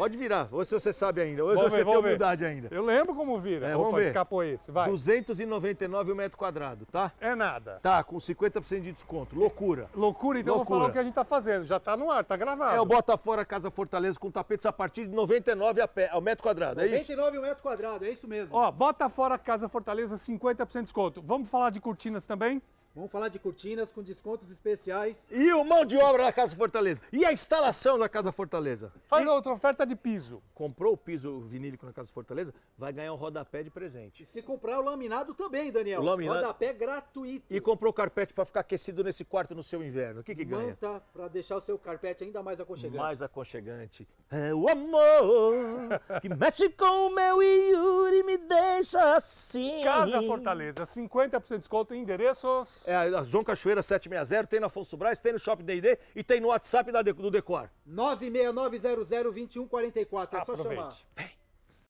Pode virar, ou se você sabe ainda, ou se você ver, tem humildade ainda. Eu lembro como vira. É, vamos Opa, ver. escapou esse, vai. 299 o metro quadrado, tá? É nada. Tá, com 50% de desconto. Loucura. Loucura, então Loucura. eu vou falar o que a gente tá fazendo. Já tá no ar, tá gravado. É o Bota Fora Casa Fortaleza com tapetes a partir de 99 a pé, ao metro quadrado, é 99 isso? 99 o metro quadrado, é isso mesmo. Ó, Bota Fora Casa Fortaleza, 50% de desconto. Vamos falar de cortinas também? Vamos falar de cortinas com descontos especiais. E o mão de obra da Casa Fortaleza. E a instalação da Casa Fortaleza. Faz e... outra oferta de piso. Comprou o piso vinílico na Casa Fortaleza, vai ganhar um rodapé de presente. E se comprar o laminado também, Daniel. O laminado... Rodapé gratuito. E comprou o carpete para ficar aquecido nesse quarto no seu inverno. O que, que Manta ganha? Manta para deixar o seu carpete ainda mais aconchegante. Mais aconchegante. É o amor que mexe com o meu Yuri me deixa assim. Casa Fortaleza, 50% de desconto em endereços. É, João Cachoeira 760, tem na Afonso Braz, tem no Shopping D&D e tem no WhatsApp da, do Decor. 969002144, é Aproveite. só chamar. Vem.